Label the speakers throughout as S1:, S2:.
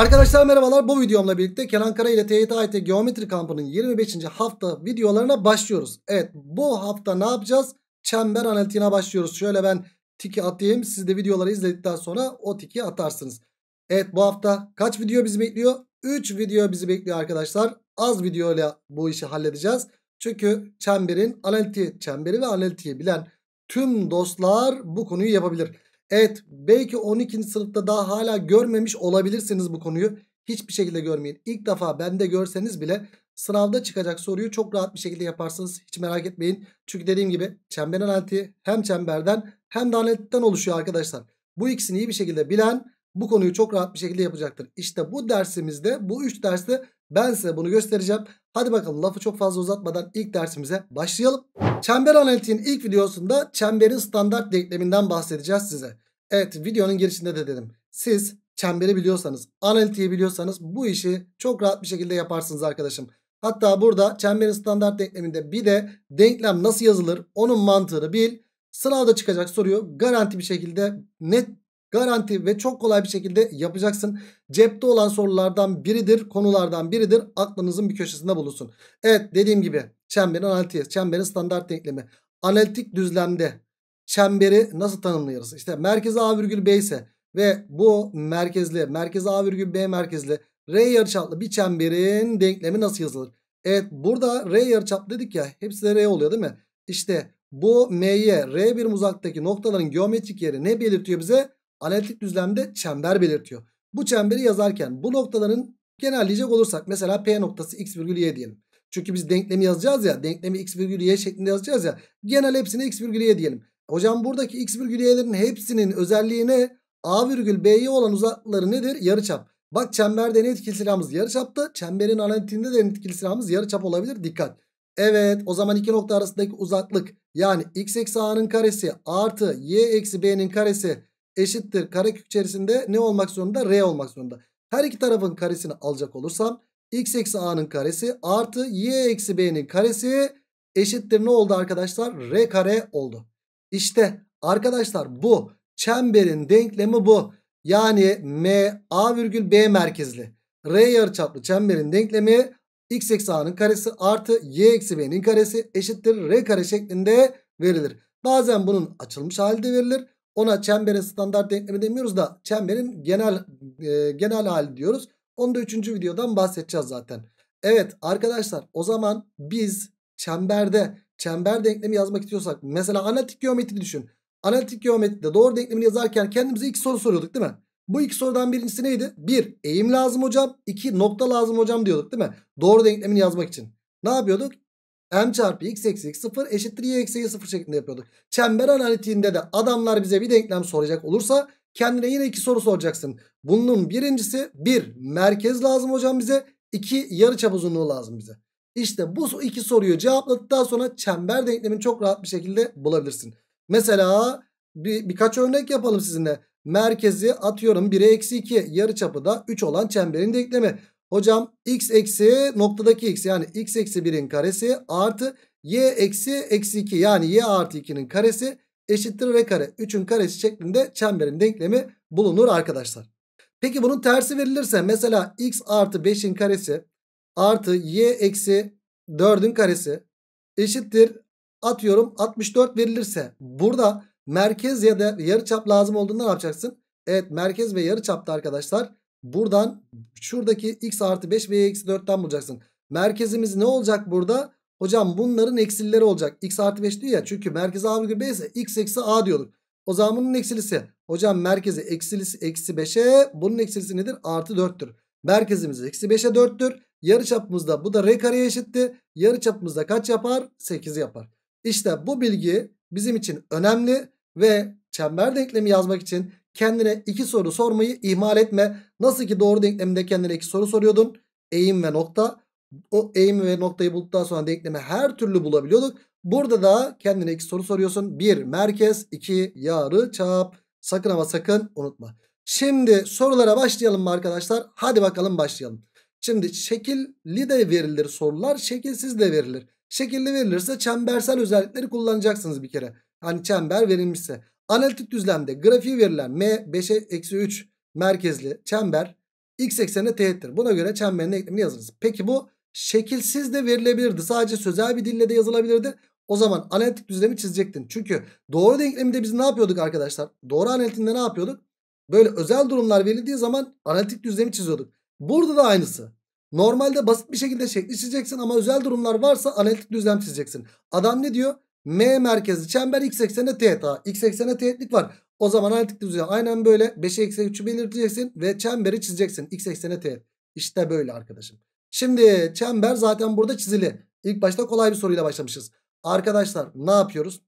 S1: Arkadaşlar merhabalar bu videomla birlikte Kenan Kara ile TYT Geometri Kampı'nın 25. hafta videolarına başlıyoruz. Evet bu hafta ne yapacağız? Çember analitiğine başlıyoruz. Şöyle ben tiki atayım siz de videoları izledikten sonra o tiki atarsınız. Evet bu hafta kaç video bizi bekliyor? 3 video bizi bekliyor arkadaşlar. Az video ile bu işi halledeceğiz. Çünkü çemberin analitiği, çemberi ve analitiği bilen tüm dostlar bu konuyu yapabilir. Evet belki 12. sınıfta daha hala görmemiş olabilirsiniz bu konuyu. Hiçbir şekilde görmeyin. İlk defa bende görseniz bile sınavda çıkacak soruyu çok rahat bir şekilde yaparsınız. Hiç merak etmeyin. Çünkü dediğim gibi çember analitiği hem çemberden hem de analitikten oluşuyor arkadaşlar. Bu ikisini iyi bir şekilde bilen bu konuyu çok rahat bir şekilde yapacaktır. İşte bu dersimizde bu 3 derste ben size bunu göstereceğim. Hadi bakalım lafı çok fazla uzatmadan ilk dersimize başlayalım. Çember analitiğin ilk videosunda çemberin standart denkleminden bahsedeceğiz size. Evet videonun girişinde de dedim. Siz çemberi biliyorsanız, analitiği biliyorsanız bu işi çok rahat bir şekilde yaparsınız arkadaşım. Hatta burada çemberin standart denkleminde bir de denklem nasıl yazılır onun mantığını bil. Sınavda çıkacak soruyu garanti bir şekilde net garanti ve çok kolay bir şekilde yapacaksın. Cepte olan sorulardan biridir, konulardan biridir. Aklınızın bir köşesinde bulunsun. Evet dediğim gibi çemberin analitiği, çemberin standart denklemi. Analitik düzlemde çemberi nasıl tanımlıyoruz? İşte merkez A virgül B ise ve bu merkezli, merkez A virgül B merkezli R yarıçaplı bir çemberin denklemi nasıl yazılır? Evet burada R yarıçap dedik ya hepsi de R oluyor değil mi? İşte bu M'ye R bir uzaktaki noktaların geometrik yeri ne belirtiyor bize? Analitik düzlemde çember belirtiyor. Bu çemberi yazarken bu noktaların genelleyecek olursak mesela P noktası x virgül y diyelim. Çünkü biz denklemi yazacağız ya denklemi x virgül y şeklinde yazacağız ya genel hepsini x virgül y diyelim. Hocam buradaki x virgül y'lerin hepsinin özelliği ne? A virgül b'ye olan uzakları nedir? Yarıçap. Bak çemberde en etkili silahımız yarıçaptı. Çemberin analitiğinde de en etkili silahımız yarıçap olabilir. Dikkat. Evet o zaman iki nokta arasındaki uzaklık yani x eksi a'nın karesi artı y eksi b'nin karesi eşittir. Karekök içerisinde ne olmak zorunda? R olmak zorunda. Her iki tarafın karesini alacak olursam x eksi a'nın karesi artı y eksi b'nin karesi eşittir ne oldu arkadaşlar? R kare oldu. İşte arkadaşlar bu çemberin denklemi bu. Yani M A virgül B merkezli R yarıçaplı çemberin denklemi x eksi a'nın karesi artı y eksi b'nin karesi eşittir r kare şeklinde verilir. Bazen bunun açılmış halde verilir. Ona çemberin standart denklemi demiyoruz da çemberin genel e, genel hali diyoruz. Onu da 3. videodan bahsedeceğiz zaten. Evet arkadaşlar o zaman biz çemberde çember denklemi yazmak istiyorsak mesela analitik geometri düşün. Analitik geometride doğru denklemini yazarken kendimize iki soru soruyorduk değil mi? Bu iki sorudan birincisi neydi? Bir eğim lazım hocam. iki nokta lazım hocam diyorduk değil mi? Doğru denklemini yazmak için. Ne yapıyorduk? m çarpı x eksi x sıfır eşittir y eksi y sıfır şeklinde yapıyorduk. Çember analitiğinde de adamlar bize bir denklem soracak olursa kendine yine iki soru soracaksın. Bunun birincisi bir merkez lazım hocam bize. iki yarı çap uzunluğu lazım bize. İşte bu iki soruyu cevapladıktan sonra çember denklemini çok rahat bir şekilde bulabilirsin. Mesela bir, birkaç örnek yapalım sizinle. Merkezi atıyorum 1'e eksi 2 yarı çapı da 3 olan çemberin denklemi. Hocam x eksi noktadaki x yani x eksi 1'in karesi artı y eksi eksi 2 yani y artı 2'nin karesi eşittir r kare 3'ün karesi şeklinde çemberin denklemi bulunur arkadaşlar. Peki bunun tersi verilirse mesela x artı 5'in karesi artı y eksi 4'ün karesi eşittir atıyorum 64 verilirse burada merkez ya da yarıçap lazım olduğunda ne yapacaksın? Evet merkez ve yarıçapta arkadaşlar buradan şuradaki x artı 5 ve y eksi 4'ten bulacaksın. Merkezimiz ne olacak burada? Hocam bunların eksilleri olacak. x artı 5 diyor ya çünkü merkez a virgül b ise x eksi a diyorduk. O zaman bunun eksilisi. Hocam merkezi eksilisi eksi 5'e bunun eksilisi nedir? Artı 4'tür. Merkezimiz eksi 5'e 4'tür. Yarı çapımızda bu da r kareye eşitti. Yarı çapımızda kaç yapar? 8 yapar. İşte bu bilgi bizim için önemli ve çember denklemi yazmak için kendine iki soru sormayı ihmal etme. Nasıl ki doğru denklemde kendine iki soru soruyordun. Eğim ve nokta. O eğim ve noktayı bulduktan sonra denklemi her türlü bulabiliyorduk. Burada da kendine iki soru soruyorsun. Bir merkez, iki yarı çap. Sakın ama sakın unutma. Şimdi sorulara başlayalım mı arkadaşlar? Hadi bakalım başlayalım. Şimdi şekilli de verilir sorular şekilsiz de verilir. Şekilli verilirse çembersel özellikleri kullanacaksınız bir kere. Hani çember verilmişse. Analitik düzlemde grafiği verilen M 5'e 3 merkezli çember x eksenine teğettir. Buna göre çemberin eklemini yazınız. Peki bu şekilsiz de verilebilirdi. Sadece sözel bir dille de yazılabilirdi. O zaman analitik düzlemi çizecektin. Çünkü doğru denklemi de biz ne yapıyorduk arkadaşlar? Doğru analitikte ne yapıyorduk? Böyle özel durumlar verildiği zaman analitik düzlemi çiziyorduk. Burada da aynısı. Normalde basit bir şekilde şekli çizeceksin ama özel durumlar varsa analitik düzlem çizeceksin. Adam ne diyor? M merkezli çember x eksene teta, x eksene teğetlik var. O zaman analitik düzlem aynen böyle 5'e eksi 3'ü belirteceksin ve çemberi çizeceksin. X eksene teğet. İşte böyle arkadaşım. Şimdi çember zaten burada çizili. İlk başta kolay bir soruyla başlamışız. Arkadaşlar ne yapıyoruz?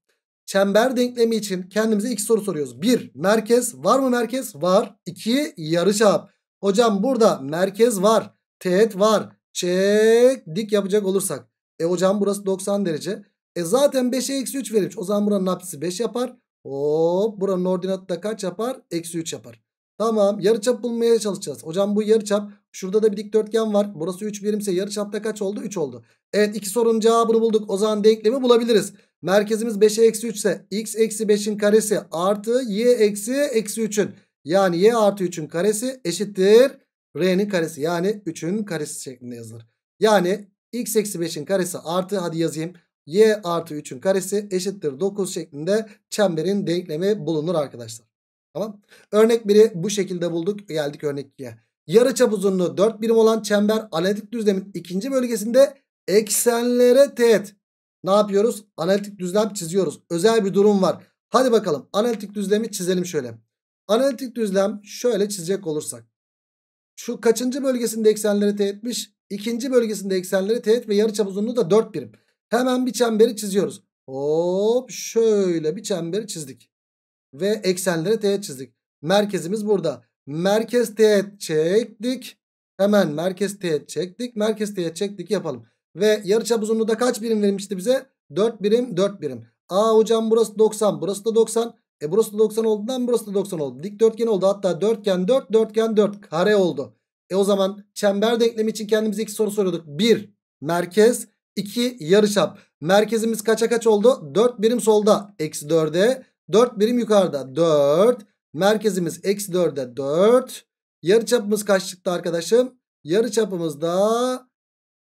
S1: Çember denklemi için kendimize iki soru soruyoruz. Bir Merkez. Var mı merkez? Var. İki Yarıçap. Hocam burada merkez var. Teğet var. Çek dik yapacak olursak. E hocam burası 90 derece. E zaten 5'e eksi 3 verilmiş. O zaman buranın apsisi 5 yapar. Hop buranın ordinatı da kaç yapar? Eksi 3 yapar. Tamam yarıçap bulmaya çalışacağız. Hocam bu yarıçap şurada da bir dikdörtgen var. Burası 3 birimse yarıçapta kaç oldu? 3 oldu. Evet iki sorunun cevabını bulduk. O zaman denklemi bulabiliriz. Merkezimiz 5'e eksi 3 ise x eksi 5'in karesi artı y eksi eksi 3'ün. Yani y artı 3'ün karesi eşittir r'nin karesi yani 3'ün karesi şeklinde yazılır. Yani x eksi 5'in karesi artı hadi yazayım y artı 3'ün karesi eşittir 9 şeklinde çemberin denklemi bulunur arkadaşlar. Tamam. Örnek 1'i bu şekilde bulduk. Geldik örnek 2'ye. çap uzunluğu 4 birim olan çember analitik düzlemin ikinci bölgesinde eksenlere teğet. Ne yapıyoruz? Analitik düzlem çiziyoruz. Özel bir durum var. Hadi bakalım analitik düzlemi çizelim şöyle. Analitik düzlem şöyle çizecek olursak. Şu kaçıncı bölgesinde eksenlere teğetmiş? İkinci bölgesinde eksenlere teğet ve yarı çap uzunluğu da 4 birim. Hemen bir çemberi çiziyoruz. Hop şöyle bir çemberi çizdik ve eksenleri teğet çizdik. Merkezimiz burada. Merkez teğet çektik. Hemen merkez teğet çektik. Merkez teğet çektik yapalım. Ve yarıçap uzunluğu da kaç birim verilmişti bize? 4 birim 4 birim. Aa hocam burası 90 burası da 90. E burası da 90 olduğundan burası da 90 oldu. Dikdörtgen oldu hatta dörtgen 4 dörtgen 4 kare oldu. E o zaman çember denklemi için kendimize iki soru soruyorduk. 1 merkez 2 yarıçap. Merkezimiz kaça kaç oldu? 4 birim solda eksi 4'e 4 birim yukarıda 4. Merkezimiz eksi 4'e 4. Yarı çapımız kaç çıktı arkadaşım? Yarı çapımız da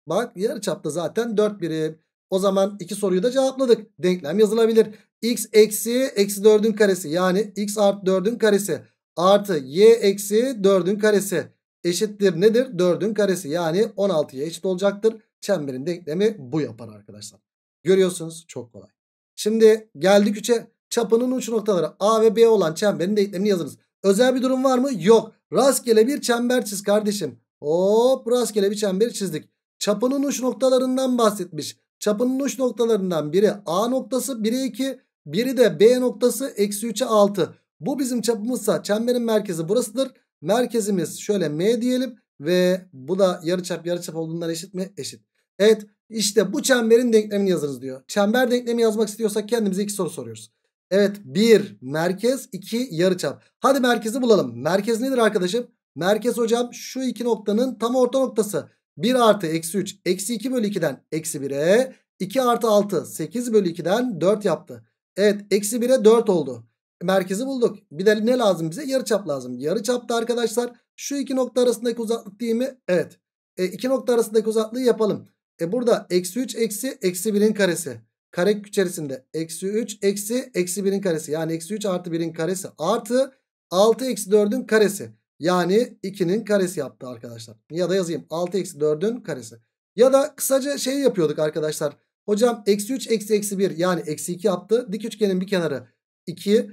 S1: bak yarı çapta zaten 4 birim. O zaman iki soruyu da cevapladık. Denklem yazılabilir. x eksi eksi 4'ün karesi yani x artı 4'ün karesi artı y eksi 4'ün karesi eşittir nedir? 4'ün karesi yani 16'ya eşit olacaktır. Çemberin denklemi bu yapar arkadaşlar. Görüyorsunuz çok kolay. Şimdi geldik 3'e çapının uç noktaları A ve B olan çemberin denklemini yazınız. Özel bir durum var mı? Yok. Rastgele bir çember çiz kardeşim. Hop rastgele bir çemberi çizdik. Çapının uç noktalarından bahsetmiş. Çapının uç noktalarından biri A noktası, biri 2, biri de B noktası eksi 3'e 6. Bu bizim çapımızsa çemberin merkezi burasıdır. Merkezimiz şöyle M diyelim ve bu da yarıçap yarıçap olduğundan eşit mi? Eşit. Evet işte bu çemberin denklemini yazınız diyor. Çember denklemi yazmak istiyorsak kendimize iki soru soruyoruz. Evet 1 merkez 2 yarıçap. Hadi merkezi bulalım. Merkez nedir arkadaşım? Merkez hocam şu iki noktanın tam orta noktası. 1 artı eksi 3 eksi 2 bölü 2'den eksi 1'e 2 artı 6 8 bölü 2'den 4 yaptı. Evet eksi 1'e 4 oldu. Merkezi bulduk. Bir de ne lazım bize? Yarıçap lazım. Yarıçapta arkadaşlar şu iki nokta arasındaki uzaklık değil mi? Evet. E, iki nokta arasındaki uzaklığı yapalım. E burada eksi 3 eksi eksi 1'in karesi. Kare içerisinde eksi 3 eksi eksi 1'in karesi. Yani eksi 3 artı 1'in karesi artı 6 eksi 4'ün karesi. Yani 2'nin karesi yaptı arkadaşlar. Ya da yazayım 6 eksi 4'ün karesi. Ya da kısaca şey yapıyorduk arkadaşlar. Hocam eksi 3 eksi eksi 1 yani eksi 2 yaptı. Dik üçgenin bir kenarı 2. E,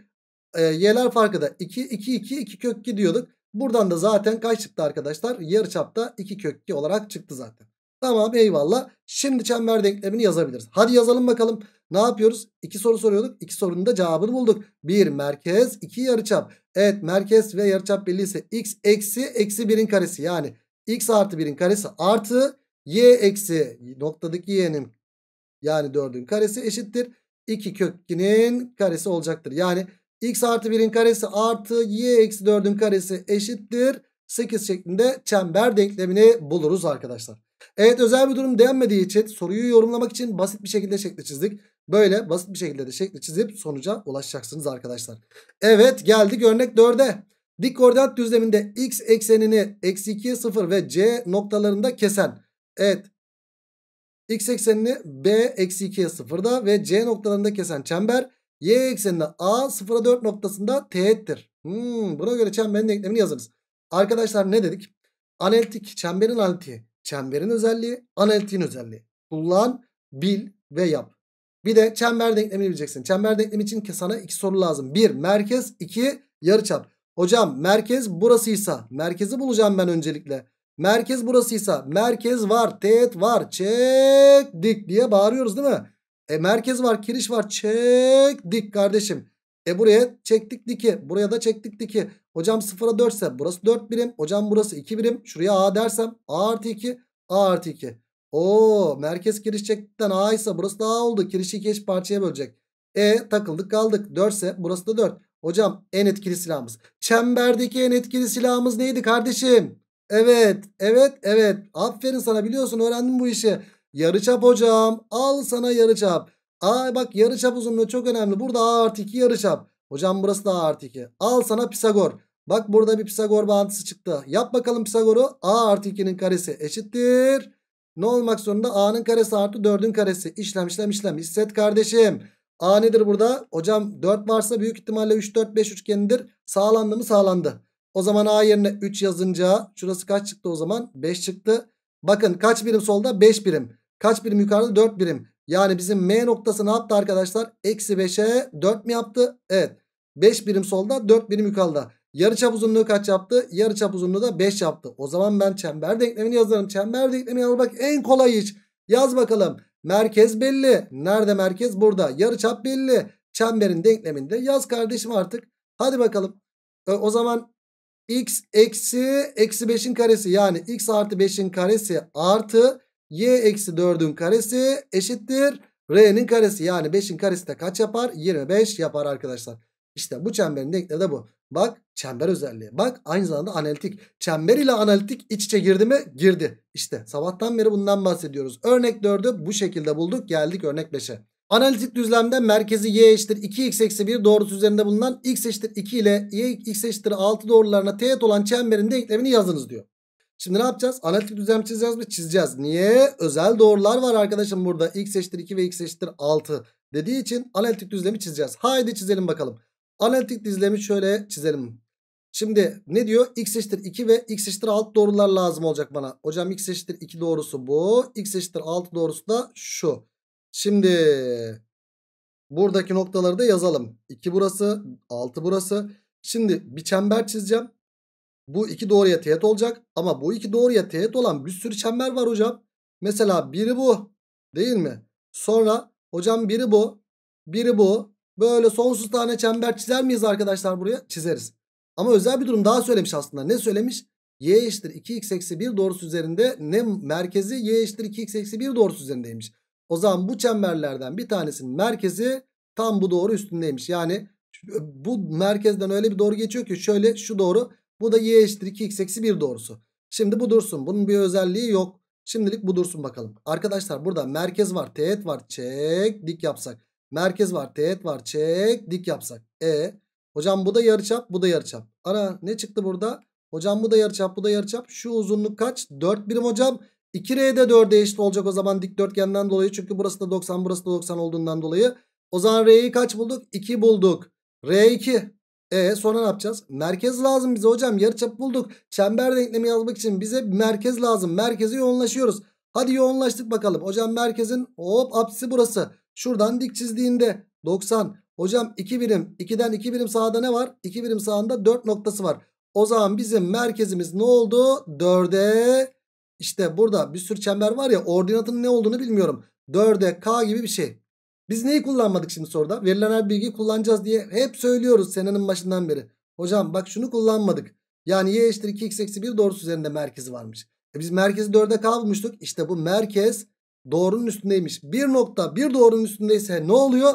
S1: ee, y'ler farkı da 2 2 2 2 kök 2 diyorduk. Buradan da zaten kaç çıktı arkadaşlar? çapta 2 kök 2 olarak çıktı zaten. Tamam eyvallah. Şimdi çember denklemini yazabiliriz. Hadi yazalım bakalım. Ne yapıyoruz? İki soru soruyorduk. İki sorunun da cevabını bulduk. Bir merkez, iki yarıçap. Evet merkez ve yarıçap belli ise x eksi eksi birin karesi. Yani x artı birin karesi artı y eksi noktadaki y'nin yani dördün karesi eşittir. 2 kökünün karesi olacaktır. Yani x artı birin karesi artı y eksi dördün karesi eşittir. 8 şeklinde çember denklemini buluruz arkadaşlar. Evet özel bir durum denmediği için soruyu yorumlamak için basit bir şekilde şekli çizdik. Böyle basit bir şekilde de şekli çizip sonuca ulaşacaksınız arkadaşlar. Evet geldik örnek 4'e. Dik koordinat düzleminde x eksenini eksi 2, 0 ve c noktalarında kesen. Evet x eksenini b eksi 2 0'da ve c noktalarında kesen çember y eksenini a 0'a 4 noktasında teğettir. Hmm, buna göre çemberin denklemini yazınız. Arkadaşlar ne dedik? Analitik çemberin analitiği Çemberin özelliği, analitiğin özelliği. Kullan, bil ve yap. Bir de çember denklemini bileceksin. Çember denklemi için sana iki soru lazım. Bir, merkez. iki yarıçap. Hocam merkez burasıysa merkezi bulacağım ben öncelikle. Merkez burasıysa merkez var, teğet var, çek dik diye bağırıyoruz değil mi? E merkez var, kiriş var, çek dik kardeşim. E buraya çektik diki, buraya da çektik diki. Hocam 0'a 4 ise burası 4 birim. Hocam burası 2 birim. Şuraya A dersem A artı 2. A artı 2. Oo merkez kirişçekten A ise burası da A oldu. Kirişi iki eş parçaya bölecek. E takıldık kaldık. 4 ise burası da 4. Hocam en etkili silahımız. Çemberdeki en etkili silahımız neydi kardeşim? Evet, evet, evet. Aferin sana biliyorsun öğrendim bu işi. Yarıçap hocam. Al sana yarıçap. Aa bak yarıçap uzunluğu çok önemli. Burada A artı 2 yarıçap. Hocam burası da A artı 2. Al sana Pisagor. Bak burada bir Pisagor bağıntısı çıktı. Yap bakalım Pisagor'u. A artı 2'nin karesi eşittir. Ne olmak zorunda? A'nın karesi artı 4'ün karesi. İşlem işlem işlem. Hisset kardeşim. A nedir burada? Hocam 4 varsa büyük ihtimalle 3 4 5 üçgenidir. Sağlandı mı? Sağlandı. O zaman A yerine 3 yazınca şurası kaç çıktı o zaman? 5 çıktı. Bakın kaç birim solda? 5 birim. Kaç birim yukarıda? 4 birim. Yani bizim M noktası ne yaptı arkadaşlar? Eksi 5'e 4 mi yaptı? Evet. 5 birim solda 4 birim yukarıda. Yarıçap uzunluğu kaç yaptı? Yarıçap uzunluğu da 5 yaptı. O zaman ben çember denklemini yazarım. Çember denklemini denklemi bak. en kolay iş. Yaz bakalım. Merkez belli. Nerede merkez? Burada. Yarıçap belli. Çemberin denkleminde yaz kardeşim artık. Hadi bakalım. E, o zaman x eksi eksi 5'in karesi yani x artı 5'in karesi artı y eksi 4'ün karesi eşittir. R'nin karesi yani 5'in karesi de kaç yapar? 25 yapar arkadaşlar. İşte bu çemberin denkleri de bu. Bak çember özelliği. Bak aynı zamanda analitik. Çember ile analitik iç içe girdi mi? Girdi. İşte sabahtan beri bundan bahsediyoruz. Örnek 4'ü bu şekilde bulduk. Geldik örnek 5'e. Analitik düzlemde merkezi y eşittir 2x eksi 1 doğrusu üzerinde bulunan x eşittir 2 ile y x eşittir 6 doğrularına teğet olan çemberin denklemini yazınız diyor. Şimdi ne yapacağız? Analitik düzlem çizeceğiz mi? Çizeceğiz. Niye? Özel doğrular var arkadaşım burada. x eşittir 2 ve x eşittir 6 dediği için analitik düzlemi çizeceğiz. Haydi çizelim bakalım. Analitik dizlemi şöyle çizelim. Şimdi ne diyor? X eşittir 2 ve x eşittir 6 doğrular lazım olacak bana. Hocam x eşittir 2 doğrusu bu. X eşittir 6 doğrusu da şu. Şimdi buradaki noktaları da yazalım. 2 burası, 6 burası. Şimdi bir çember çizeceğim. Bu iki doğruya teğet olacak. Ama bu iki doğruya teğet olan bir sürü çember var hocam. Mesela biri bu. Değil mi? Sonra hocam biri bu. Biri bu. Böyle sonsuz tane çember çizer miyiz arkadaşlar buraya? Çizeriz. Ama özel bir durum daha söylemiş aslında. Ne söylemiş? y eşittir 2x eksi 1 doğrusu üzerinde ne merkezi y eşittir 2x eksi 1 doğrusu üzerindeymiş. O zaman bu çemberlerden bir tanesinin merkezi tam bu doğru üstündeymiş. Yani bu merkezden öyle bir doğru geçiyor ki şöyle şu doğru bu da y eşittir 2x eksi 1 doğrusu. Şimdi bu dursun bunun bir özelliği yok. Şimdilik bu dursun bakalım. Arkadaşlar burada merkez var teğet var çek dik yapsak. Merkez var. Teğet var. Çek dik yapsak. E. Hocam bu da yarıçap. Bu da yarıçap. Ana ne çıktı burada? Hocam bu da yarıçap. Bu da yarıçap. Şu uzunluk kaç? 4 birim hocam. 2R de 4'e eşit olacak o zaman dikdörtgenden dolayı. Çünkü burası da 90 burası da 90 olduğundan dolayı. O zaman R'yi kaç bulduk? 2 bulduk. R2. E sonra ne yapacağız? Merkez lazım bize hocam. Yarıçap bulduk. Çember denklemi yazmak için bize merkez lazım. Merkeze yoğunlaşıyoruz. Hadi yoğunlaştık bakalım. Hocam merkezin hop apsisi burası. Şuradan dik çizdiğinde 90. Hocam 2 birim 2'den 2 birim sağda ne var? 2 birim sağında 4 noktası var. O zaman bizim merkezimiz ne oldu? 4'e işte burada bir sürü çember var ya Ordinatın ne olduğunu bilmiyorum. 4'e k gibi bir şey. Biz neyi kullanmadık şimdi soruda? Verilen her bilgiyi kullanacağız diye hep söylüyoruz senenin başından beri. Hocam bak şunu kullanmadık. Yani y eşittir 2x eksi 1 doğrusu üzerinde merkezi varmış. E biz merkezi 4'e k bulmuştuk. İşte bu merkez doğrunun üstündeymiş. Bir nokta bir doğrunun üstündeyse ne oluyor?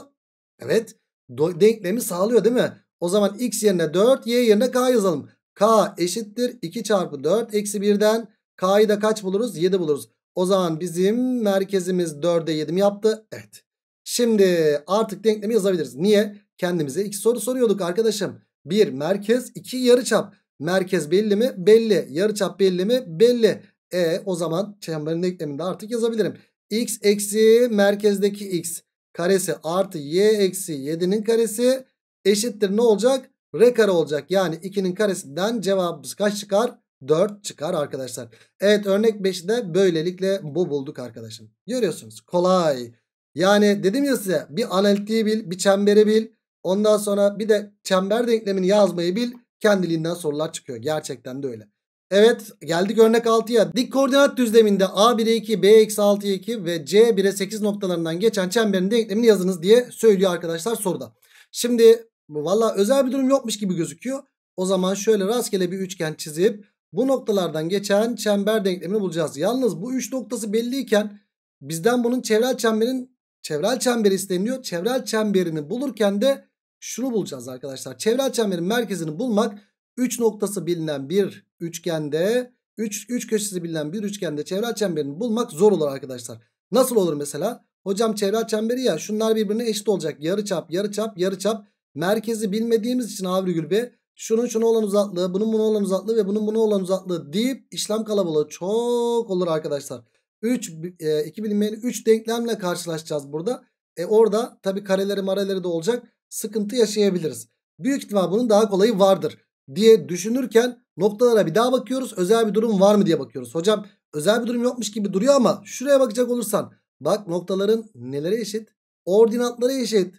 S1: Evet denklemi sağlıyor değil mi? O zaman x yerine 4 y yerine k yazalım. k eşittir 2 çarpı 4 eksi 1'den k'yı da kaç buluruz? 7 buluruz. O zaman bizim merkezimiz 4'e 7 mi yaptı? Evet. Şimdi artık denklemi yazabiliriz. Niye? Kendimize iki soru soruyorduk arkadaşım. Bir merkez iki yarıçap. Merkez belli mi? Belli. Yarıçap belli mi? Belli. E o zaman çemberin denklemini de artık yazabilirim x eksi merkezdeki x karesi artı y eksi 7'nin karesi eşittir ne olacak? R kare olacak. Yani 2'nin karesinden cevabımız kaç çıkar? 4 çıkar arkadaşlar. Evet örnek 5'i de böylelikle bu bulduk arkadaşım. Görüyorsunuz kolay. Yani dedim ya size bir analitiği bil, bir çemberi bil. Ondan sonra bir de çember denklemini yazmayı bil. Kendiliğinden sorular çıkıyor. Gerçekten de öyle. Evet geldik örnek 6'ya. Dik koordinat düzleminde A 1'e 2, B eksi 6'ya 2 ve C 1'e 8 noktalarından geçen çemberin denklemini yazınız diye söylüyor arkadaşlar soruda. Şimdi valla özel bir durum yokmuş gibi gözüküyor. O zaman şöyle rastgele bir üçgen çizip bu noktalardan geçen çember denklemini bulacağız. Yalnız bu 3 noktası belliyken bizden bunun çevrel çemberin çevrel çemberi isteniyor. Çevrel çemberini bulurken de şunu bulacağız arkadaşlar. Çevrel çemberin merkezini bulmak 3 noktası bilinen bir üçgende 3 3 köşesi bilinen bir üçgende çevre çemberini bulmak zor olur arkadaşlar. Nasıl olur mesela? Hocam çevre çemberi ya şunlar birbirine eşit olacak. Yarıçap, yarıçap, yarıçap. Merkezi bilmediğimiz için A be, şunun şuna olan uzaklığı, bunun bunu olan uzaklığı ve bunun bunu olan uzaklığı deyip işlem kalabalığı çok olur arkadaşlar. 3 e, 2 bilinmeyeni 3 denklemle karşılaşacağız burada. E orada tabii kareleri mareleri de olacak. Sıkıntı yaşayabiliriz. Büyük ihtimal bunun daha kolayı vardır diye düşünürken noktalara bir daha bakıyoruz. Özel bir durum var mı diye bakıyoruz. Hocam özel bir durum yokmuş gibi duruyor ama şuraya bakacak olursan bak noktaların nelere eşit? Ordinatlara eşit.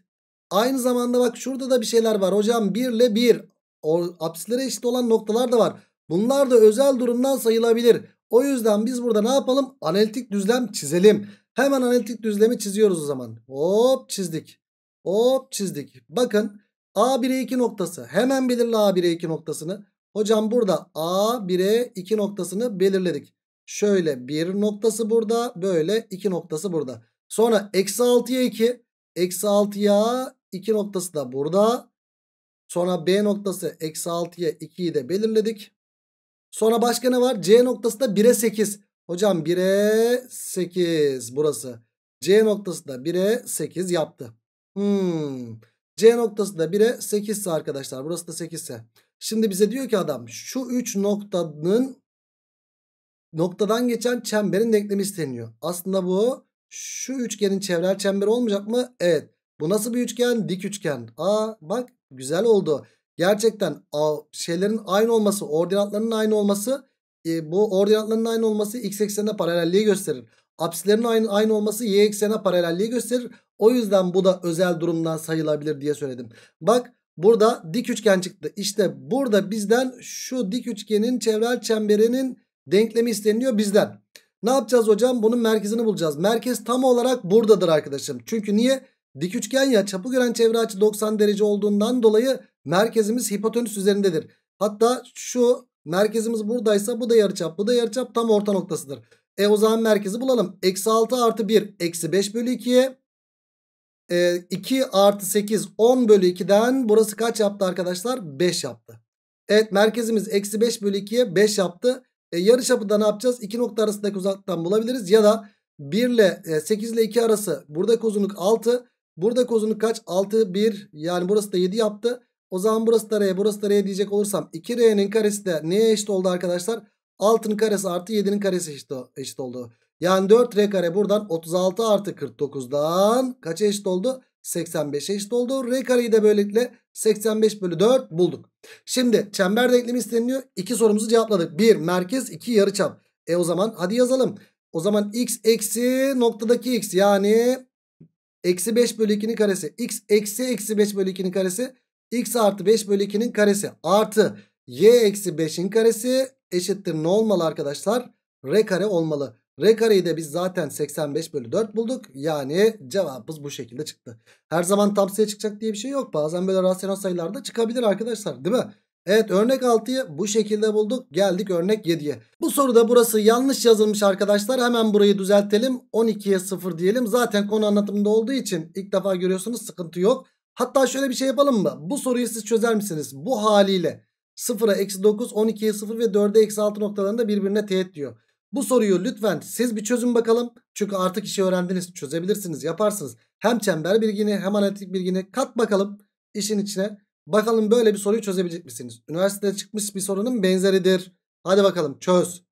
S1: Aynı zamanda bak şurada da bir şeyler var. Hocam 1 ile 1 apsislere eşit olan noktalar da var. Bunlar da özel durumdan sayılabilir. O yüzden biz burada ne yapalım? Analitik düzlem çizelim. Hemen analitik düzlemi çiziyoruz o zaman. Hop çizdik. Hop çizdik. Bakın A1'e 2 noktası. Hemen belirle A1'e 2 noktasını. Hocam burada A1'e 2 noktasını belirledik. Şöyle 1 noktası burada. Böyle 2 noktası burada. Sonra eksi 6'ya 2. Eksi 6'ya 2 noktası da burada. Sonra B noktası eksi 6'ya 2'yi de belirledik. Sonra başka ne var? C noktası da 1'e 8. Hocam 1'e 8 burası. C noktası da 1'e 8 yaptı. Hmm. C noktasında da 1'e 8 ise arkadaşlar burası da 8 ise. Şimdi bize diyor ki adam şu 3 noktanın noktadan geçen çemberin denklemi isteniyor. Aslında bu şu üçgenin çevrel çemberi olmayacak mı? Evet. Bu nasıl bir üçgen? Dik üçgen. Aa bak güzel oldu. Gerçekten şeylerin aynı olması, ordinatlarının aynı olması e, bu ordinatlarının aynı olması x eksenine paralelliği gösterir. Apsilerin aynı, aynı olması y eksenine paralelliği gösterir. O yüzden bu da özel durumdan sayılabilir diye söyledim. Bak burada dik üçgen çıktı. İşte burada bizden şu dik üçgenin çevrel çemberinin denklemi isteniliyor bizden. Ne yapacağız hocam? Bunun merkezini bulacağız. Merkez tam olarak buradadır arkadaşım. Çünkü niye? Dik üçgen ya çapı gören çevre açı 90 derece olduğundan dolayı merkezimiz hipotenüs üzerindedir. Hatta şu merkezimiz buradaysa bu da yarıçap bu da yarıçap tam orta noktasıdır. E o zaman merkezi bulalım. Eksi 6 artı 1 eksi 5 bölü 2'ye e, ee, 2 artı 8 10 bölü 2'den burası kaç yaptı arkadaşlar? 5 yaptı. Evet merkezimiz eksi 5 bölü 2'ye 5 yaptı. E, yarış yapıda ne yapacağız? 2 nokta arasındaki uzaktan bulabiliriz. Ya da 1 ile 8 e, ile 2 arası buradaki uzunluk 6. Buradaki uzunluk kaç? 6, 1 yani burası da 7 yaptı. O zaman burası da R, burası da R diyecek olursam 2R'nin karesi de neye eşit oldu arkadaşlar? 6'nın karesi artı 7'nin karesi eşit, eşit oldu. Yani 4R kare buradan 36 artı 49'dan kaç eşit oldu? 85'e eşit oldu. R kareyi de böylelikle 85 bölü 4 bulduk. Şimdi çember denklemi isteniyor. İki sorumuzu cevapladık. 1 merkez 2 yarıçap. E o zaman hadi yazalım. O zaman x eksi noktadaki x yani eksi 5 bölü 2'nin karesi. x eksi eksi 5 bölü 2'nin karesi. x artı 5 bölü 2'nin karesi artı y eksi 5'in karesi eşittir ne olmalı arkadaşlar? R kare olmalı. R kareyi de biz zaten 85 bölü 4 bulduk. Yani cevabımız bu şekilde çıktı. Her zaman tam sayı çıkacak diye bir şey yok. Bazen böyle rasyonel sayılar da çıkabilir arkadaşlar değil mi? Evet örnek 6'yı bu şekilde bulduk. Geldik örnek 7'ye. Bu soruda burası yanlış yazılmış arkadaşlar. Hemen burayı düzeltelim. 12'ye 0 diyelim. Zaten konu anlatımında olduğu için ilk defa görüyorsunuz sıkıntı yok. Hatta şöyle bir şey yapalım mı? Bu soruyu siz çözer misiniz? Bu haliyle 0'a eksi 9, 12'ye 0 ve 4'e eksi 6 noktalarında birbirine teğet diyor. Bu soruyu lütfen siz bir çözün bakalım. Çünkü artık işi öğrendiniz. Çözebilirsiniz, yaparsınız. Hem çember bilgini hem analitik bilgini kat bakalım işin içine. Bakalım böyle bir soruyu çözebilecek misiniz? Üniversitede çıkmış bir sorunun benzeridir. Hadi bakalım çöz.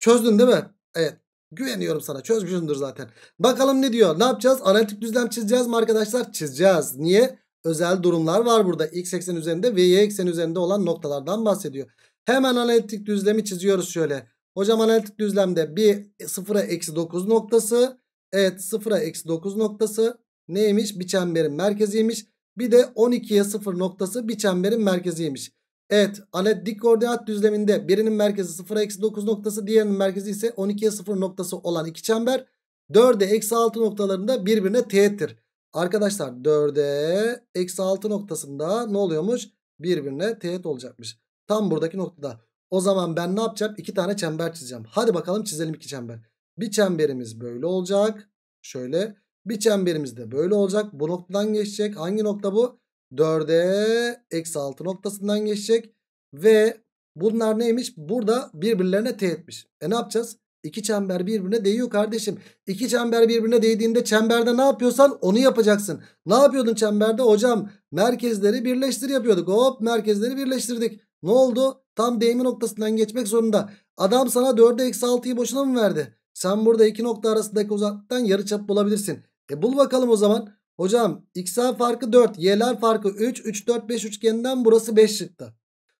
S1: Çözdün değil mi? Evet. Güveniyorum sana. Çözmüşsündür zaten. Bakalım ne diyor? Ne yapacağız? Analitik düzlem çizeceğiz mi arkadaşlar? Çizeceğiz. Niye? Özel durumlar var burada. X eksen üzerinde ve Y eksen üzerinde olan noktalardan bahsediyor. Hemen analitik düzlemi çiziyoruz şöyle. Hocam analitik düzlemde bir sıfıra eksi 9 noktası. Evet sıfıra eksi 9 noktası neymiş? Bir çemberin merkeziymiş. Bir de 12'ye 0 noktası bir çemberin merkeziymiş. Evet analitik koordinat düzleminde birinin merkezi sıfıra eksi 9 noktası diğerinin merkezi ise 12'ye 0 noktası olan iki çember. 4'e eksi 6 noktalarında birbirine teğettir. Arkadaşlar 4'e eksi 6 noktasında ne oluyormuş? Birbirine teğet olacakmış. Tam buradaki noktada. O zaman ben ne yapacağım? İki tane çember çizeceğim. Hadi bakalım çizelim iki çember. Bir çemberimiz böyle olacak. Şöyle. Bir çemberimiz de böyle olacak. Bu noktadan geçecek. Hangi nokta bu? 4'e eksi 6 noktasından geçecek. Ve bunlar neymiş? Burada birbirlerine teğetmiş. E ne yapacağız? İki çember birbirine değiyor kardeşim. İki çember birbirine değdiğinde çemberde ne yapıyorsan onu yapacaksın. Ne yapıyordun çemberde? Hocam merkezleri birleştir yapıyorduk. Hop merkezleri birleştirdik. Ne oldu? Tam değme noktasından geçmek zorunda. Adam sana 4'e eksi 6'yı boşuna mı verdi? Sen burada iki nokta arasındaki uzaklıktan yarı çap bulabilirsin. E bul bakalım o zaman. Hocam x'ler farkı 4, y'ler farkı 3, 3, 4, 5 üçgeninden burası 5 çıktı.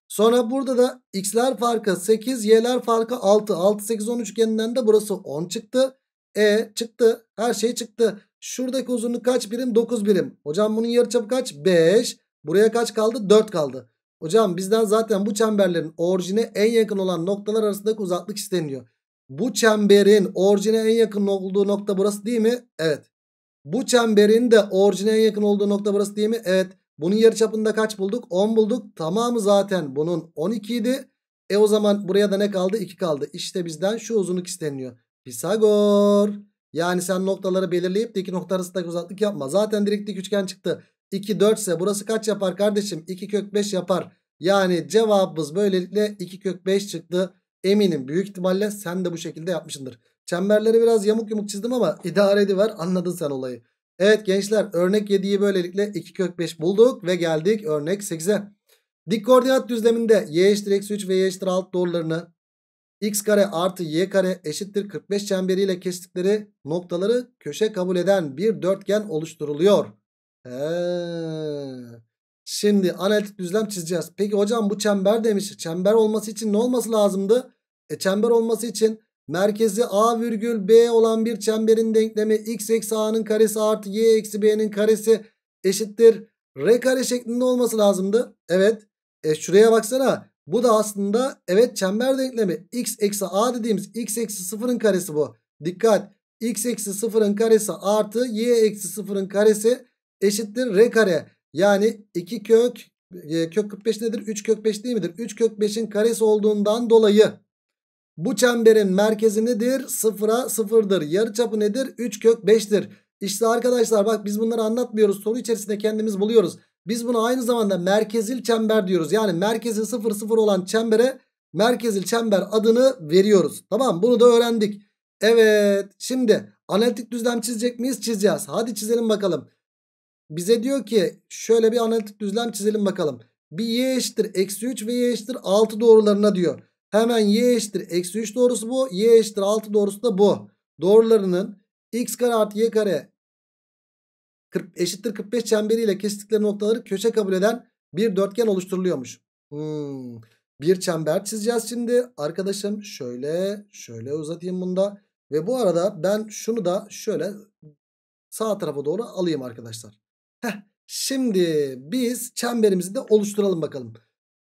S1: Sonra burada da x'ler farkı 8, y'ler farkı 6. 6, 8, 10 üçgeninden de burası 10 çıktı. E çıktı. Her şey çıktı. Şuradaki uzunluk kaç birim? 9 birim. Hocam bunun yarıçapı kaç? 5. Buraya kaç kaldı? 4 kaldı. Hocam bizden zaten bu çemberlerin orijine en yakın olan noktalar arasındaki uzaklık isteniyor. Bu çemberin orijine en yakın olduğu nokta burası değil mi? Evet. Bu çemberin de orijine en yakın olduğu nokta burası değil mi? Evet. Bunun yarıçapında kaç bulduk? 10 bulduk. Tamamı zaten bunun 12 idi. E o zaman buraya da ne kaldı? 2 kaldı. İşte bizden şu uzunluk isteniyor. Pisagor. Yani sen noktaları belirleyip de iki nokta arasındaki uzaklık yapma. Zaten direkt dik üçgen çıktı. 2 4 ise burası kaç yapar kardeşim? 2 kök 5 yapar. Yani cevabımız böylelikle 2 kök 5 çıktı. Eminim büyük ihtimalle sen de bu şekilde yapmışsındır. Çemberleri biraz yamuk yumuk çizdim ama idare ediver anladın sen olayı. Evet gençler örnek 7'yi böylelikle 2 kök 5 bulduk ve geldik örnek 8'e. Dik koordinat düzleminde y eşittir eksi 3 ve y eşittir alt doğrularını x kare artı y kare eşittir 45 çemberiyle kestikleri noktaları köşe kabul eden bir dörtgen oluşturuluyor. He. Şimdi analitik düzlem çizeceğiz. Peki hocam bu çember demiş. Çember olması için ne olması lazımdı? E çember olması için merkezi A virgül B olan bir çemberin denklemi x eksi A'nın karesi artı y eksi B'nin karesi eşittir. R kare şeklinde olması lazımdı. Evet. E şuraya baksana. Bu da aslında evet çember denklemi. x eksi A dediğimiz x eksi sıfırın karesi bu. Dikkat. x eksi sıfırın karesi artı y eksi sıfırın karesi eşittir r kare. Yani 2 kök e, kök 45 nedir? 3 kök 5 değil midir? 3 kök 5'in karesi olduğundan dolayı bu çemberin merkezi nedir? 0'a 0'dır. Yarıçapı nedir? 3 kök 5'tir. İşte arkadaşlar bak biz bunları anlatmıyoruz. Soru içerisinde kendimiz buluyoruz. Biz bunu aynı zamanda merkezil çember diyoruz. Yani merkezi 0 0 olan çembere merkezil çember adını veriyoruz. Tamam bunu da öğrendik. Evet şimdi analitik düzlem çizecek miyiz? Çizeceğiz. Hadi çizelim bakalım. Bize diyor ki şöyle bir analitik düzlem çizelim bakalım. Bir y eşittir eksi 3 ve y eşittir 6 doğrularına diyor. Hemen y eşittir eksi 3 doğrusu bu. Y eşittir 6 doğrusu da bu. Doğrularının x kare artı y kare 40, eşittir 45 çemberiyle kestikleri noktaları köşe kabul eden bir dörtgen oluşturuluyormuş. Hmm. Bir çember çizeceğiz şimdi. Arkadaşım şöyle şöyle uzatayım bunda. Ve bu arada ben şunu da şöyle sağ tarafa doğru alayım arkadaşlar. Heh, şimdi biz çemberimizi de oluşturalım bakalım.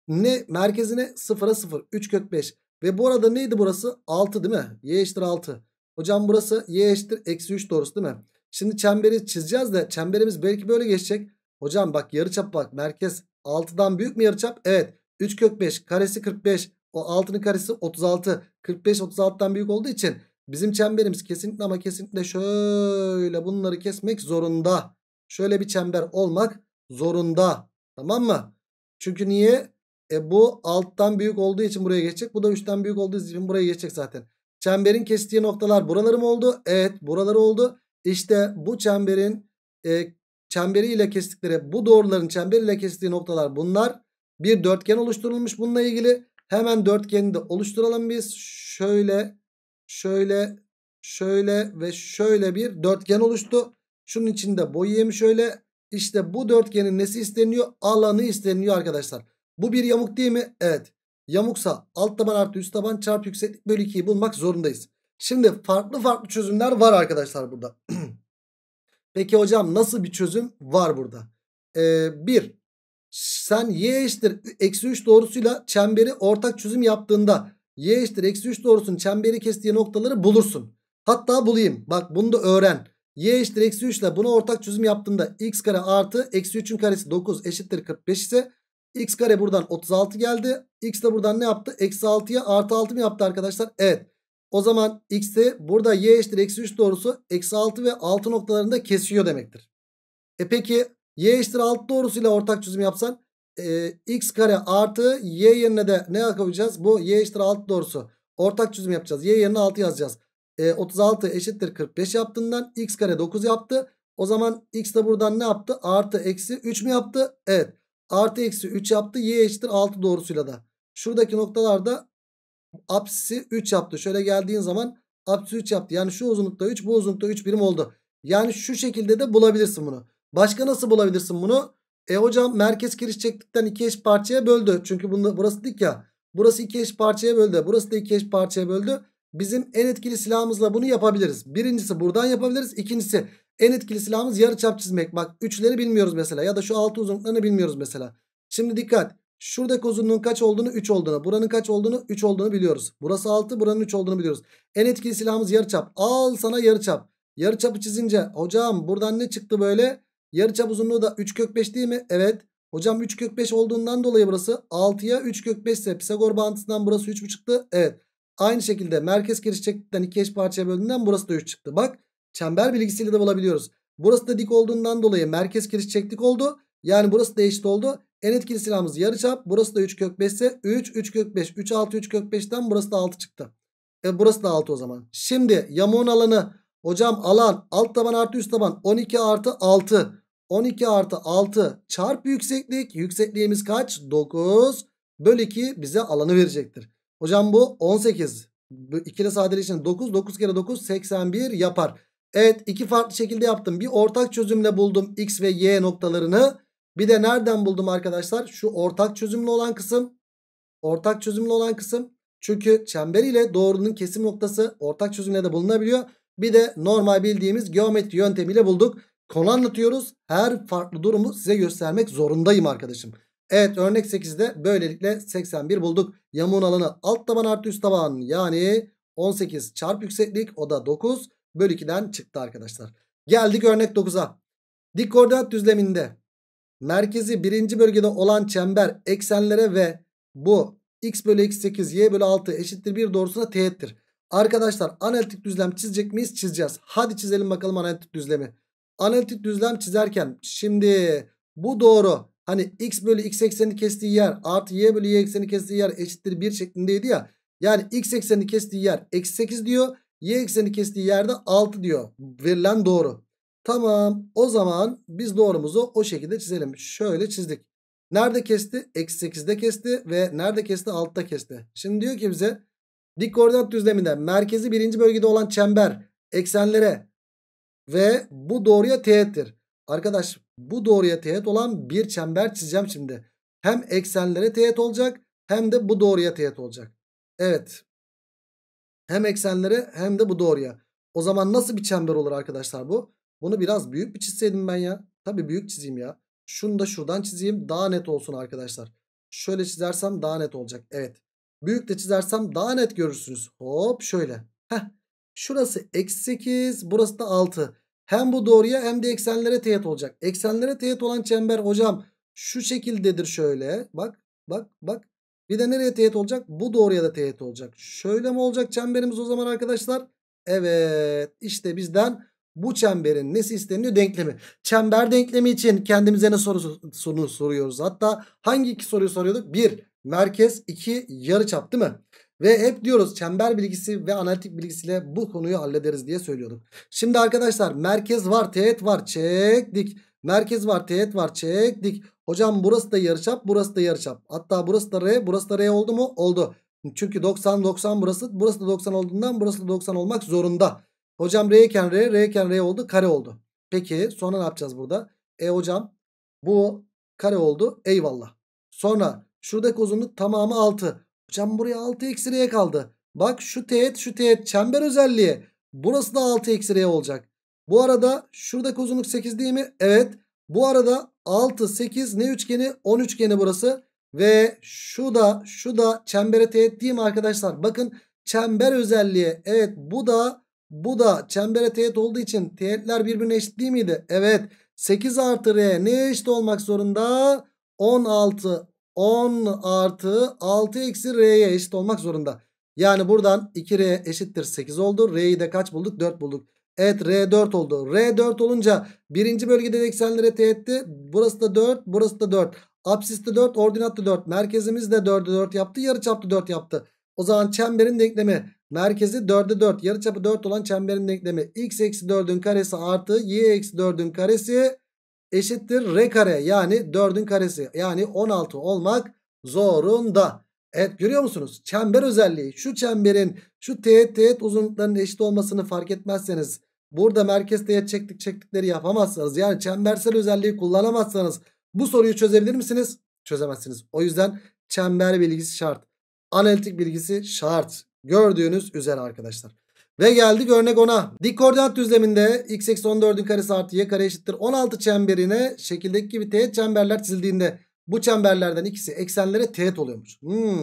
S1: Ne merkezine 0'a 0 3 kök 5 ve bu arada neydi burası 6 değil mi? Y eşittir 6. Hocam burası y eşittir eksi 3 doğrusu değil mi? Şimdi çemberi çizeceğiz de çemberimiz belki böyle geçecek. Hocam bak yarıçap bak merkez 6'dan büyük mü yarıçap? Evet 3 kök 5 karesi 45 o 6'nın karesi 36 45 36'dan büyük olduğu için bizim çemberimiz kesinlikle ama kesinlikle şöyle bunları kesmek zorunda şöyle bir çember olmak zorunda. Tamam mı? Çünkü niye? E bu alttan büyük olduğu için buraya geçecek. Bu da 3'ten büyük olduğu için buraya geçecek zaten. Çemberin kestiği noktalar buraları mı oldu? Evet buraları oldu. İşte bu çemberin e, çemberiyle kestikleri bu doğruların çemberiyle kestiği noktalar bunlar. Bir dörtgen oluşturulmuş bununla ilgili. Hemen dörtgeni de oluşturalım biz. Şöyle şöyle şöyle ve şöyle bir dörtgen oluştu. Şunun içinde boyu yemiş öyle. İşte bu dörtgenin nesi isteniyor? Alanı isteniyor arkadaşlar. Bu bir yamuk değil mi? Evet. Yamuksa alt taban artı üst taban çarpı yükseklik bölü 2'yi bulmak zorundayız. Şimdi farklı farklı çözümler var arkadaşlar burada. Peki hocam nasıl bir çözüm var burada? Ee, bir, sen y eşittir eksi 3 doğrusuyla çemberi ortak çözüm yaptığında y eşittir eksi 3 doğrusunun çemberi kestiği noktaları bulursun. Hatta bulayım. Bak bunu da öğren y eşittir eksi 3 ile buna ortak çözüm yaptığımda x kare artı eksi 3'ün karesi 9 eşittir 45 ise x kare buradan 36 geldi. x de buradan ne yaptı? Eksi 6'ya artı 6 mı yaptı arkadaşlar? Evet. O zaman x'te burada y eşittir eksi 3 doğrusu eksi 6 ve 6 noktalarında kesiyor demektir. E peki y eşittir 6 doğrusu ile ortak çözüm yapsan e, x kare artı y yerine de ne yapacağız? Bu y eşittir 6 doğrusu. Ortak çözüm yapacağız. Y yerine 6 yazacağız e, 36 eşittir 45 yaptığından x kare 9 yaptı. O zaman x de buradan ne yaptı? Artı eksi 3 mü yaptı? Evet. Artı eksi 3 yaptı. Y eşittir 6 doğrusuyla da. Şuradaki noktalarda apsisi 3 yaptı. Şöyle geldiğin zaman apsisi 3 yaptı. Yani şu uzunlukta 3 bu uzunlukta 3 birim oldu. Yani şu şekilde de bulabilirsin bunu. Başka nasıl bulabilirsin bunu? E hocam merkez kiriş çektikten iki eş parçaya böldü. Çünkü bunda, burası dik ya. Burası iki eş parçaya böldü. Burası da iki eş parçaya böldü. Bizim en etkili silahımızla bunu yapabiliriz. Birincisi buradan yapabiliriz. İkincisi en etkili silahımız yarıçap çizmek. Bak üçleri bilmiyoruz mesela ya da şu altı uzunluklarını bilmiyoruz mesela. Şimdi dikkat. Şuradaki uzunluğun kaç olduğunu 3 olduğunu, buranın kaç olduğunu 3 olduğunu biliyoruz. Burası 6, buranın 3 olduğunu biliyoruz. En etkili silahımız yarıçap. Al sana yarıçap. Yarıçapı çizince hocam buradan ne çıktı böyle? Yarıçap uzunluğu da 3 kök 5 değil mi? Evet. Hocam 3 kök 5 olduğundan dolayı burası 6'ya 3 kök 5 ise Pisagor bağıntısından burası 3 mü çıktı? Evet. Aynı şekilde merkez kirişçekten iki eş parçaya bölündüğünden burası da 3 çıktı. Bak çember bilgisiyle de bulabiliyoruz. Burası da dik olduğundan dolayı merkez kirişçeklik oldu. Yani burası da eşit oldu. En etkili silahımız yarıçap. Burası da 3 kök 5 ise 3 3 kök 5. 3 6 3 kök 5'ten burası da 6 çıktı. E burası da 6 o zaman. Şimdi yamuğun alanı hocam alan alt taban artı üst taban 12 artı 6. 12 artı 6 çarp yükseklik. Yüksekliğimiz kaç? 9 bölü 2 bize alanı verecektir. Hocam bu 18. Bu ikili sadeleşince 9. 9 kere 9 81 yapar. Evet iki farklı şekilde yaptım. Bir ortak çözümle buldum x ve y noktalarını. Bir de nereden buldum arkadaşlar? Şu ortak çözümlü olan kısım. Ortak çözümlü olan kısım. Çünkü çember ile doğrunun kesim noktası ortak çözümle de bulunabiliyor. Bir de normal bildiğimiz geometri yöntemiyle bulduk. Konu anlatıyoruz. Her farklı durumu size göstermek zorundayım arkadaşım. Evet örnek 8'de böylelikle 81 bulduk. Yamuğun alanı alt taban artı üst taban yani 18 çarp yükseklik o da 9 bölü 2'den çıktı arkadaşlar. Geldik örnek 9'a. Dik koordinat düzleminde merkezi birinci bölgede olan çember eksenlere ve bu x bölü x 8 y bölü 6 eşittir 1 doğrusuna teğettir. Arkadaşlar analitik düzlem çizecek miyiz? Çizeceğiz. Hadi çizelim bakalım analitik düzlemi. Analitik düzlem çizerken şimdi bu doğru Hani x bölü x ekseni kestiği yer artı y bölü y ekseni kestiği yer eşittir 1 şeklindeydi ya. Yani x ekseni kestiği yer eksi 8 diyor. Y ekseni kestiği yerde 6 diyor. Verilen doğru. Tamam o zaman biz doğrumuzu o şekilde çizelim. Şöyle çizdik. Nerede kesti? Eksi 8'de kesti ve nerede kesti? Altta kesti. Şimdi diyor ki bize dik koordinat düzleminde merkezi birinci bölgede olan çember eksenlere ve bu doğruya teğettir. Arkadaş bu doğruya teğet olan bir çember çizeceğim şimdi. Hem eksenlere teğet olacak hem de bu doğruya teğet olacak. Evet. Hem eksenlere hem de bu doğruya. O zaman nasıl bir çember olur arkadaşlar bu? Bunu biraz büyük bir çizseydim ben ya. Tabii büyük çizeyim ya. Şunu da şuradan çizeyim daha net olsun arkadaşlar. Şöyle çizersem daha net olacak. Evet. Büyük de çizersem daha net görürsünüz. Hop şöyle. Heh. Şurası eksi 8 burası da 6. Hem bu doğruya hem de eksenlere teğet olacak. Eksenlere teğet olan çember hocam şu şekildedir şöyle. Bak bak bak. Bir de nereye teğet olacak? Bu doğruya da teğet olacak. Şöyle mi olacak çemberimiz o zaman arkadaşlar? Evet işte bizden bu çemberin nesi isteniyor? Denklemi. Çember denklemi için kendimize ne soru, soru soruyoruz? Hatta hangi iki soruyu soruyorduk? Bir merkez iki yarı çap, değil mi? Ve hep diyoruz çember bilgisi ve analitik bilgisiyle bu konuyu hallederiz diye söylüyorduk. Şimdi arkadaşlar merkez var teğet var çektik. Merkez var teğet var çektik. Hocam burası da yarıçap burası da yarıçap. Hatta burası da R burası da R oldu mu? Oldu. Çünkü 90 90 burası burası da 90 olduğundan burası da 90 olmak zorunda. Hocam R iken R R iken R oldu kare oldu. Peki sonra ne yapacağız burada? E hocam bu kare oldu eyvallah. Sonra şuradaki uzunluk tamamı 6. Hocam buraya 6 eksi kaldı. Bak şu teğet şu teğet çember özelliği. Burası da 6 eksi olacak. Bu arada şuradaki uzunluk 8 değil mi? Evet. Bu arada 6 8 ne üçgeni? 10 üçgeni burası. Ve şu da şu da çembere teğet değil mi arkadaşlar? Bakın çember özelliği. Evet bu da bu da çembere teğet olduğu için teğetler birbirine eşit değil miydi? Evet. 8 artı r ne eşit olmak zorunda? 16 10 artı 6 eksi R'ye eşit olmak zorunda. Yani buradan 2R eşittir 8 oldu. R'yi de kaç bulduk? 4 bulduk. Evet R4 oldu. R4 olunca birinci bölgede de eksenlere etti. Burası da 4, burası da 4. Apsis de 4, ordinat da 4. Merkezimiz de 4'e 4 yaptı. Yarıçap da 4 yaptı. O zaman çemberin denklemi merkezi 4'e 4. Yarıçapı 4 olan çemberin denklemi x eksi 4'ün karesi artı y eksi 4'ün karesi eşittir r kare yani 4'ün karesi yani 16 olmak zorunda. Evet görüyor musunuz? Çember özelliği şu çemberin şu teğet teğet uzunluklarının eşit olmasını fark etmezseniz burada merkez teğet çektik çektikleri yapamazsanız yani çembersel özelliği kullanamazsanız bu soruyu çözebilir misiniz? Çözemezsiniz. O yüzden çember bilgisi şart. Analitik bilgisi şart. Gördüğünüz üzere arkadaşlar. Ve geldik örnek ona. Dik koordinat düzleminde x eksi 14'ün karesi artı y kare eşittir 16 çemberine şekildeki gibi teğet çemberler çizildiğinde bu çemberlerden ikisi eksenlere teğet oluyormuş. Hmm.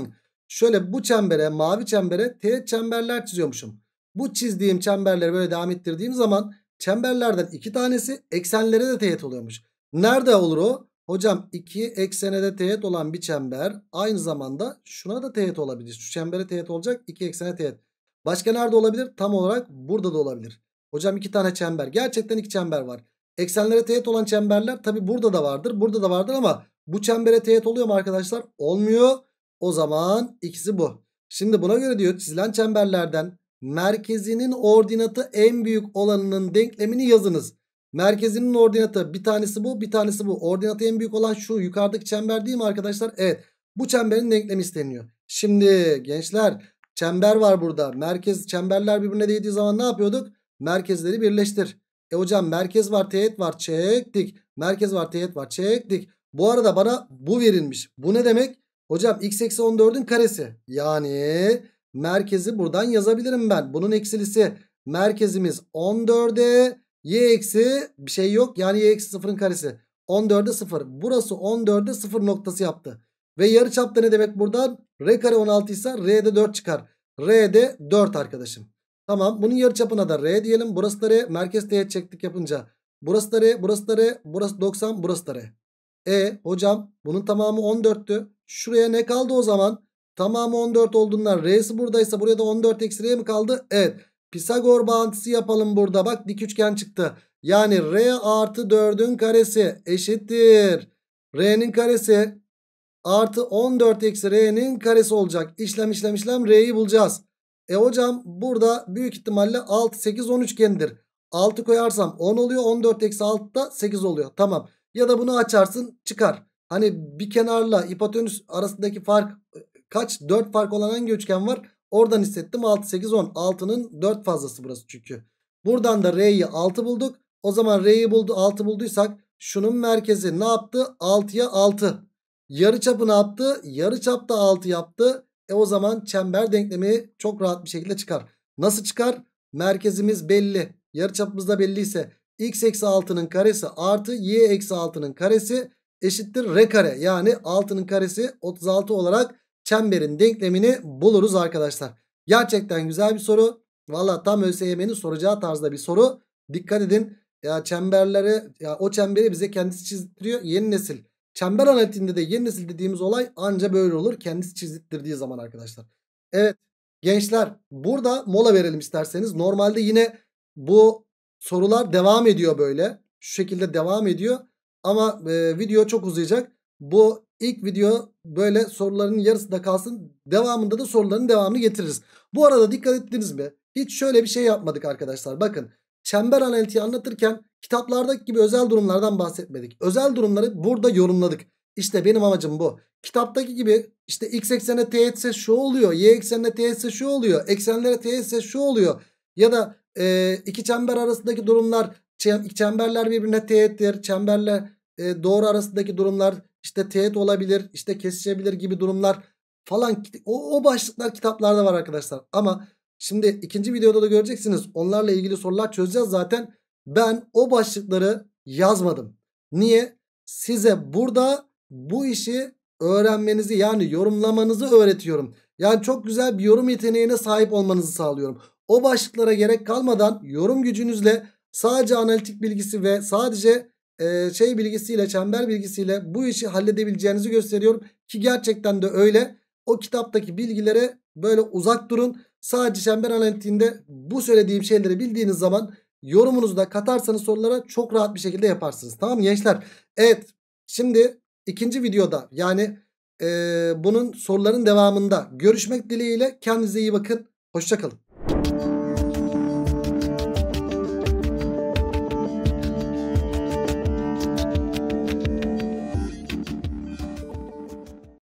S1: Şöyle bu çembere mavi çembere teğet çemberler çiziyormuşum. Bu çizdiğim çemberleri böyle devam ettirdiğim zaman çemberlerden iki tanesi eksenlere de teğet oluyormuş. Nerede olur o? Hocam iki eksene de teğet olan bir çember aynı zamanda şuna da teğet olabilir. Şu çembere teğet olacak iki eksene teğet. Başka nerede olabilir? Tam olarak burada da olabilir. Hocam iki tane çember. Gerçekten iki çember var. Eksenlere teğet olan çemberler tabi burada da vardır. Burada da vardır ama bu çembere teğet oluyor mu arkadaşlar? Olmuyor. O zaman ikisi bu. Şimdi buna göre diyor çizilen çemberlerden merkezinin ordinatı en büyük olanının denklemini yazınız. Merkezinin ordinatı bir tanesi bu bir tanesi bu. Ordinatı en büyük olan şu yukarıdaki çember değil mi arkadaşlar? Evet bu çemberin denklemi isteniyor. Şimdi gençler Çember var burada. Merkez çemberler birbirine değdiği zaman ne yapıyorduk? Merkezleri birleştir. E hocam merkez var teğet var çektik. Merkez var teğet var çektik. Bu arada bana bu verilmiş. Bu ne demek? Hocam x eksi 14'ün karesi. Yani merkezi buradan yazabilirim ben. Bunun eksilisi merkezimiz 14'e y eksi bir şey yok. Yani y eksi 0'ın karesi. 14'e 0. Burası 14'e 0 noktası yaptı. Ve yarı çapta ne demek buradan? R kare 16 ise R'de 4 çıkar. R de 4 arkadaşım. Tamam bunun yarıçapına da R diyelim. Burası da R. Merkez teğet çektik yapınca. Burası da R, burası da R, burası 90, burası da R. E hocam bunun tamamı 14'tü. Şuraya ne kaldı o zaman? Tamamı 14 olduğundan R'si buradaysa buraya da 14 eksi R mi kaldı? Evet. Pisagor bağıntısı yapalım burada. Bak dik üçgen çıktı. Yani R artı 4'ün karesi eşittir. R'nin karesi artı 14 eksi r'nin karesi olacak. İşlem işlem işlem r'yi bulacağız. E hocam burada büyük ihtimalle 6 8 13 üçgendir. 6 koyarsam 10 oluyor 14 eksi 6 da 8 oluyor. Tamam ya da bunu açarsın çıkar. Hani bir kenarla hipotenüs arasındaki fark e, kaç 4 fark olan hangi üçgen var? Oradan hissettim 6 8 10 6'nın 4 fazlası burası çünkü. Buradan da r'yi 6 bulduk. O zaman r'yi buldu 6 bulduysak şunun merkezi ne yaptı? 6'ya 6. Yarı çapı ne yaptı? Yarı çap da 6 yaptı. E o zaman çember denklemi çok rahat bir şekilde çıkar. Nasıl çıkar? Merkezimiz belli. Yarı çapımız da belliyse x eksi 6'nın karesi artı y eksi 6'nın karesi eşittir r kare. Yani 6'nın karesi 36 olarak çemberin denklemini buluruz arkadaşlar. Gerçekten güzel bir soru. Valla tam ÖSYM'nin soracağı tarzda bir soru. Dikkat edin. Ya çemberlere ya o çemberi bize kendisi çizdiriyor. Yeni nesil Çember analitinde de yeni nesil dediğimiz olay anca böyle olur. Kendisi çizdirdiği zaman arkadaşlar. Evet gençler burada mola verelim isterseniz. Normalde yine bu sorular devam ediyor böyle. Şu şekilde devam ediyor. Ama e, video çok uzayacak. Bu ilk video böyle soruların yarısında kalsın. Devamında da soruların devamını getiririz. Bu arada dikkat ettiniz mi? Hiç şöyle bir şey yapmadık arkadaşlar. Bakın çember analitiği anlatırken Kitaplardaki gibi özel durumlardan bahsetmedik. Özel durumları burada yorumladık. İşte benim amacım bu. Kitaptaki gibi işte x eksenine teğetse şu oluyor. Y eksenine teğetse şu oluyor. Eksenlere teğetse şu oluyor. Ya da e, iki çember arasındaki durumlar çemberler birbirine teğettir. Çemberle e, doğru arasındaki durumlar işte teğet olabilir. işte kesişebilir gibi durumlar falan. O, o başlıklar kitaplarda var arkadaşlar. Ama şimdi ikinci videoda da göreceksiniz. Onlarla ilgili sorular çözeceğiz zaten ben o başlıkları yazmadım. Niye? Size burada bu işi öğrenmenizi yani yorumlamanızı öğretiyorum. Yani çok güzel bir yorum yeteneğine sahip olmanızı sağlıyorum. O başlıklara gerek kalmadan yorum gücünüzle sadece analitik bilgisi ve sadece e, şey bilgisiyle çember bilgisiyle bu işi halledebileceğinizi gösteriyorum. Ki gerçekten de öyle. O kitaptaki bilgilere böyle uzak durun. Sadece çember analitiğinde bu söylediğim şeyleri bildiğiniz zaman yorumunuzu da katarsanız sorulara çok rahat bir şekilde yaparsınız. Tamam mı gençler? Evet şimdi ikinci videoda yani e, bunun soruların devamında görüşmek dileğiyle kendinize iyi bakın. Hoşçakalın.